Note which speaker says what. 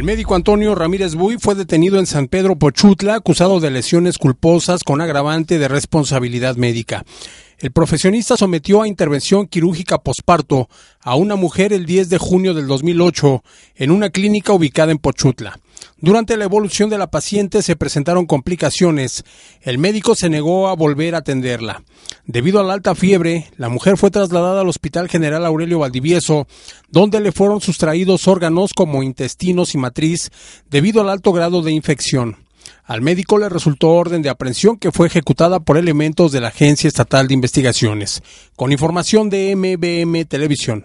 Speaker 1: El médico Antonio Ramírez Buy fue detenido en San Pedro Pochutla, acusado de lesiones culposas con agravante de responsabilidad médica. El profesionista sometió a intervención quirúrgica posparto a una mujer el 10 de junio del 2008 en una clínica ubicada en Pochutla. Durante la evolución de la paciente se presentaron complicaciones. El médico se negó a volver a atenderla. Debido a la alta fiebre, la mujer fue trasladada al Hospital General Aurelio Valdivieso, donde le fueron sustraídos órganos como intestinos y matriz debido al alto grado de infección. Al médico le resultó orden de aprehensión que fue ejecutada por elementos de la Agencia Estatal de Investigaciones. Con información de MBM Televisión.